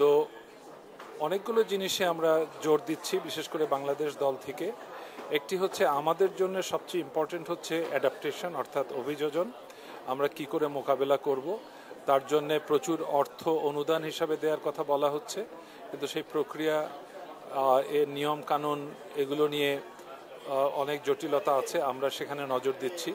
তো অনেকগুলো জিনিসে আমরা জোর দিচ্ছি বিশেষ করে বাংলাদেশ দল থেকে একটি হচ্ছে আমাদের জন্য সবচেয়ে ইম্পর্টেন্ট হচ্ছে অ্যাডাপ্টেশন অর্থাৎ অভিযোজন আমরা কি করে মোকাবেলা করব তার জন্য প্রচুর অর্থ অনুদান হিসাবে দেওয়ার কথা বলা হচ্ছে কিন্তু সেই প্রক্রিয়া এর নিয়ম কানুন এগুলো নিয়ে অনেক জটিলতা আছে আমরা সেখানে নজর দিচ্ছি